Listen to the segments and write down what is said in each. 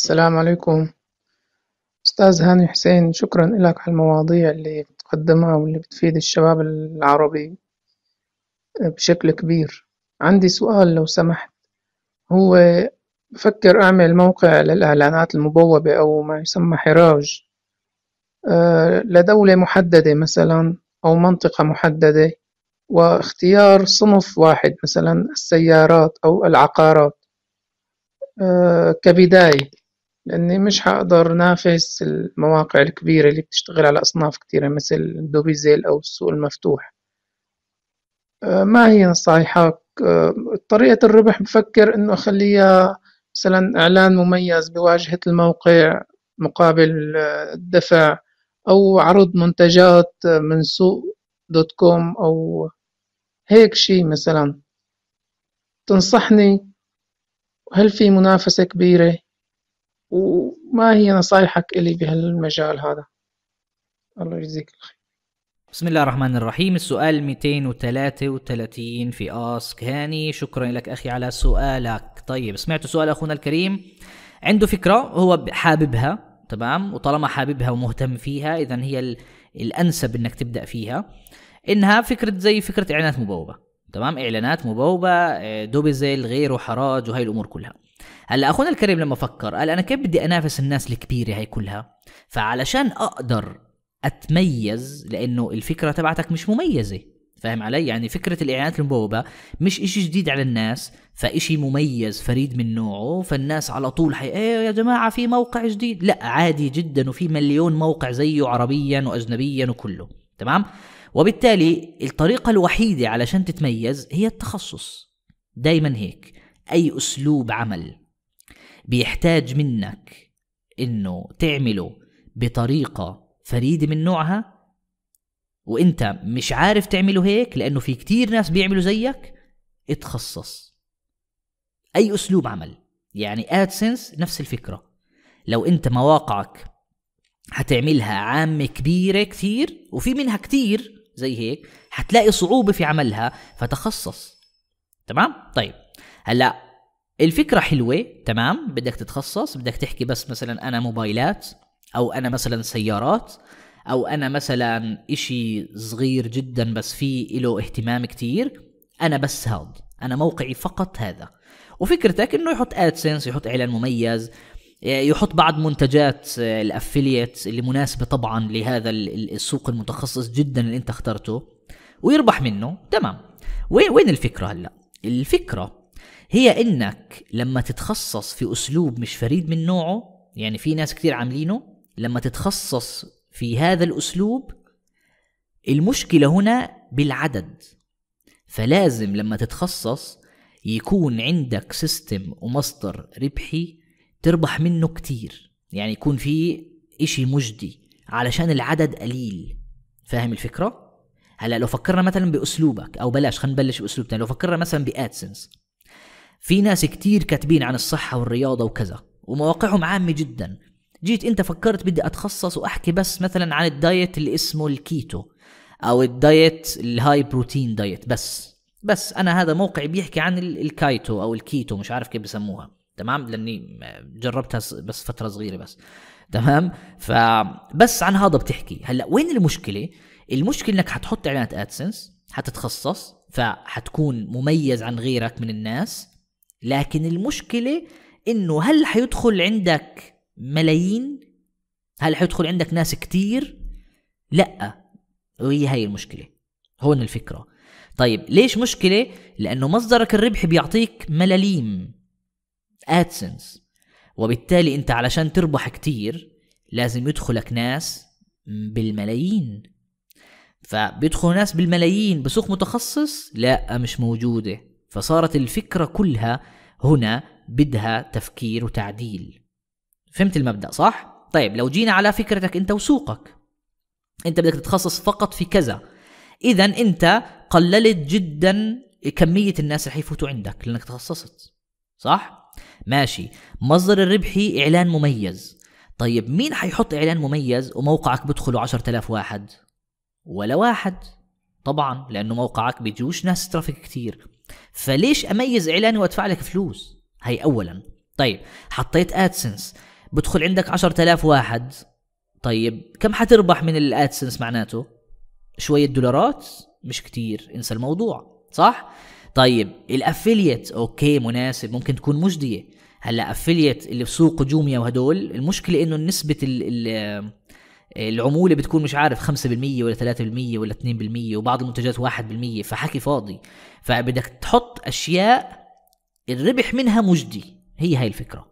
السلام عليكم أستاذ هاني حسين شكرا لك على المواضيع اللي بتقدمها واللي بتفيد الشباب العربي بشكل كبير عندي سؤال لو سمحت هو بفكر أعمل موقع للإعلانات المبوبة أو ما يسمى حراج آه، لدولة محددة مثلا أو منطقة محددة واختيار صنف واحد مثلا السيارات أو العقارات آه، كبداية لأني مش هقدر نافس المواقع الكبيرة اللي بتشتغل على أصناف كتيرة مثل دوبيزيل أو السوق المفتوح آه، ما هي نصايحك آه، طريقة الربح بفكر إنه أخليها مثلا إعلان مميز بواجهة الموقع مقابل آه، الدفع أو عرض منتجات من سوق دوت كوم أو هيك شي مثلا تنصحني هل في منافسة كبيرة وما هي نصائحك إلي بهالمجال هذا الله يجزيك الخير بسم الله الرحمن الرحيم السؤال 233 في آسك هاني شكرا لك أخي على سؤالك طيب سمعت سؤال أخونا الكريم عنده فكرة هو حاببها تمام وطالما حاببها ومهتم فيها إذا هي الأنسب أنك تبدأ فيها إنها فكرة زي فكرة إعلانات مبوبة تمام إعلانات مبوبة آه، دوبيزل غيره حراج وهي الأمور كلها هلا اخونا الكريم لما فكر قال انا كيف بدي انافس الناس الكبيره هي كلها فعلشان اقدر اتميز لانه الفكره تبعتك مش مميزه فاهم علي يعني فكرة الإعلانات المبوبة مش إشي جديد على الناس فإشي مميز فريد من نوعه فالناس على طول حي إيه يا جماعة في موقع جديد لا عادي جدا وفي مليون موقع زيه عربيا وأجنبيا وكله تمام وبالتالي الطريقة الوحيدة علشان تتميز هي التخصص دايما هيك أي أسلوب عمل بيحتاج منك انه تعمله بطريقه فريده من نوعها وانت مش عارف تعمله هيك لانه في كتير ناس بيعملوا زيك اتخصص اي اسلوب عمل يعني ادسنس نفس الفكره لو انت مواقعك هتعملها عامه كبيره كثير وفي منها كتير زي هيك هتلاقي صعوبه في عملها فتخصص تمام طيب هلا الفكره حلوه تمام بدك تتخصص بدك تحكي بس مثلا انا موبايلات او انا مثلا سيارات او انا مثلا اشي صغير جدا بس فيه له اهتمام كتير انا بس هاد انا موقعي فقط هذا وفكرتك انه يحط ادسنس يحط اعلان مميز آه، يحط بعض منتجات آه، الافلييت اللي مناسبه طبعا لهذا السوق المتخصص جدا اللي انت اخترته ويربح منه تمام وين الفكره هلا الفكره هي انك لما تتخصص في اسلوب مش فريد من نوعه يعني في ناس كثير عاملينه لما تتخصص في هذا الاسلوب المشكله هنا بالعدد فلازم لما تتخصص يكون عندك سيستم ومصدر ربحي تربح منه كتير يعني يكون في اشي مجدي علشان العدد قليل فاهم الفكرة؟ هلا لو فكرنا مثلا باسلوبك او بلاش خلينا نبلش باسلوبنا لو فكرنا مثلا بادسنس في ناس كتير كاتبين عن الصحة والرياضة وكذا ومواقعهم عامة جدا جيت انت فكرت بدي اتخصص واحكي بس مثلا عن الدايت اللي اسمه الكيتو او الدايت الهاي بروتين دايت بس بس انا هذا موقع بيحكي عن الكايتو او الكيتو مش عارف كيف بسموها تمام لاني جربتها بس فتره صغيره بس تمام فبس عن هذا بتحكي هلا وين المشكله المشكله انك حتحط اعلانات ادسنس حتتخصص فحتكون مميز عن غيرك من الناس لكن المشكله انه هل حيدخل عندك ملايين هل حيدخل عندك ناس كتير لا وهي هي المشكله هون الفكره طيب ليش مشكله لانه مصدرك الربح بيعطيك ملاليم ادسنس وبالتالي انت علشان تربح كتير لازم يدخلك ناس بالملايين فبيدخلوا ناس بالملايين بسوق متخصص لا مش موجوده فصارت الفكرة كلها هنا بدها تفكير وتعديل فهمت المبدأ صح؟ طيب لو جينا على فكرتك أنت وسوقك أنت بدك تتخصص فقط في كذا إذا أنت قللت جدا كمية الناس اللي حيفوتوا عندك لأنك تخصصت صح؟ ماشي مصدر الربحي إعلان مميز طيب مين حيحط إعلان مميز وموقعك بدخله 10000 واحد؟ ولا واحد طبعا لأنه موقعك بيجوش ناس ترافيك كتير فليش اميز اعلاني وادفع لك فلوس هي اولا طيب حطيت ادسنس بدخل عندك 10000 واحد طيب كم حتربح من الادسنس معناته شويه دولارات مش كتير انسى الموضوع صح طيب الافليت اوكي مناسب ممكن تكون مجديه هلا افليت اللي بسوق جوميا وهدول المشكله انه نسبه ال ال العموله بتكون مش عارف 5% ولا 3% ولا 2% وبعض المنتجات 1% فحكي فاضي فبدك تحط اشياء الربح منها مجدي هي هاي الفكره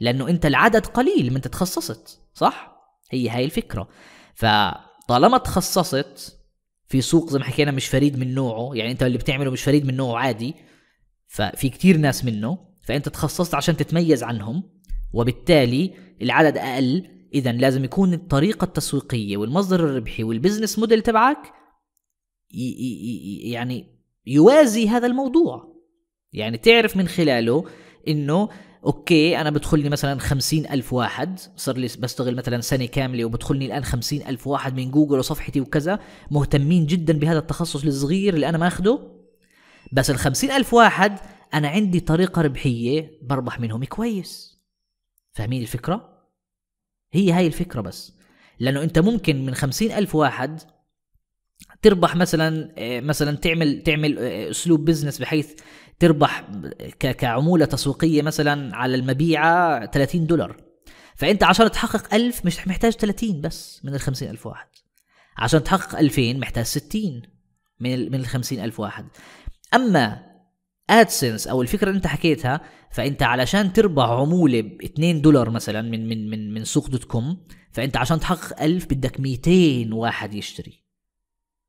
لانه انت العدد قليل ما انت تخصصت صح هي هاي الفكره فطالما تخصصت في سوق زي ما حكينا مش فريد من نوعه يعني انت اللي بتعمله مش فريد من نوعه عادي ففي كتير ناس منه فانت تخصصت عشان تتميز عنهم وبالتالي العدد اقل اذا لازم يكون الطريقه التسويقيه والمصدر الربحي والبزنس موديل تبعك يعني يوازي هذا الموضوع يعني تعرف من خلاله انه اوكي انا بدخلني مثلا خمسين الف واحد صار لي بشتغل مثلا سنه كامله وبدخلني الان خمسين الف واحد من جوجل وصفحتي وكذا مهتمين جدا بهذا التخصص الصغير اللي انا ماخده بس الخمسين الف واحد انا عندي طريقه ربحيه بربح منهم كويس فاهمين الفكره هي هاي الفكرة بس لأنه أنت ممكن من خمسين ألف واحد تربح مثلا آه، مثلا تعمل تعمل آه، اسلوب بزنس بحيث تربح كعموله تسويقيه مثلا على المبيعه 30 دولار فانت عشان تحقق 1000 مش محتاج 30 بس من ال 50000 واحد عشان تحقق 2000 محتاج 60 من من ال 50000 واحد اما ادسنس او الفكره اللي انت حكيتها فانت علشان تربح عموله ب 2 دولار مثلا من من من من سوق دوت كوم فانت عشان تحقق 1000 بدك 200 واحد يشتري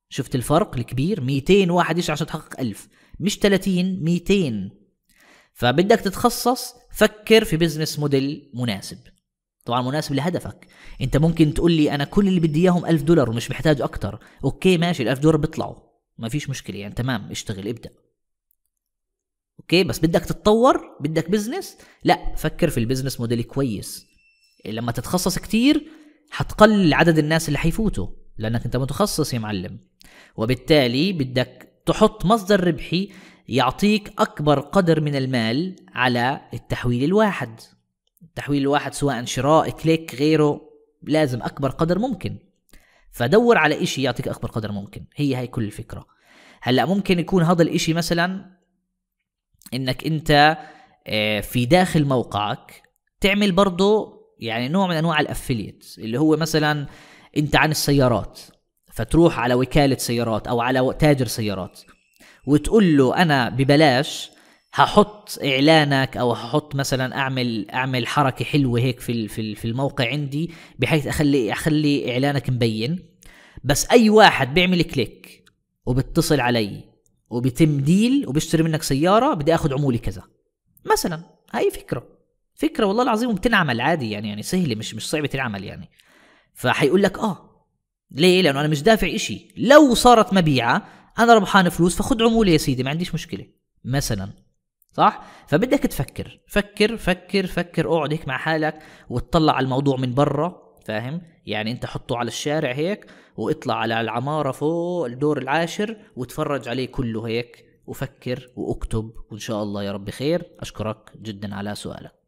شفت الفرق الكبير 200 واحد يشتري عشان تحقق 1000 مش 30 200 فبدك تتخصص فكر في بزنس موديل مناسب طبعا مناسب لهدفك انت ممكن تقول لي انا كل اللي بدي اياهم 1000 دولار ومش محتاج اكتر اوكي ماشي ال 1000 دولار بيطلعوا ما فيش مشكله يعني تمام اشتغل ابدا اوكي بس بدك تتطور بدك بزنس لا فكر في البزنس موديل كويس لما تتخصص كتير حتقلل عدد الناس اللي حيفوتوا لانك انت متخصص يا معلم وبالتالي بدك تحط مصدر ربحي يعطيك اكبر قدر من المال على التحويل الواحد التحويل الواحد سواء شراء كليك غيره لازم اكبر قدر ممكن فدور على إشي يعطيك اكبر قدر ممكن هي هاي كل الفكره هلا ممكن يكون هذا الإشي مثلا انك انت آه، في داخل موقعك تعمل برضه يعني نوع من انواع الافليت اللي هو مثلا انت عن السيارات فتروح على وكاله سيارات او على تاجر سيارات وتقول له انا ببلاش هحط اعلانك او هحط مثلا اعمل اعمل حركه حلوه هيك في في الموقع عندي بحيث اخلي اخلي اعلانك مبين بس اي واحد بيعمل كليك وبتصل علي وبيتم ديل وبيشتري منك سياره بدي اخذ عمولي كذا مثلا هاي فكره فكره والله العظيم وبتنعمل عادي يعني يعني سهله مش مش صعبه العمل يعني فحيقول لك اه ليه لانه انا مش دافع إشي لو صارت مبيعه انا ربحان فلوس فخد عموله يا سيدي ما عنديش مشكله مثلا صح فبدك تفكر فكر فكر فكر اقعد هيك مع حالك وتطلع على الموضوع من برا فاهم يعني انت حطه على الشارع هيك واطلع على العماره فوق الدور العاشر وتفرج عليه كله هيك وفكر واكتب وان شاء الله يا رب خير اشكرك جدا على سؤالك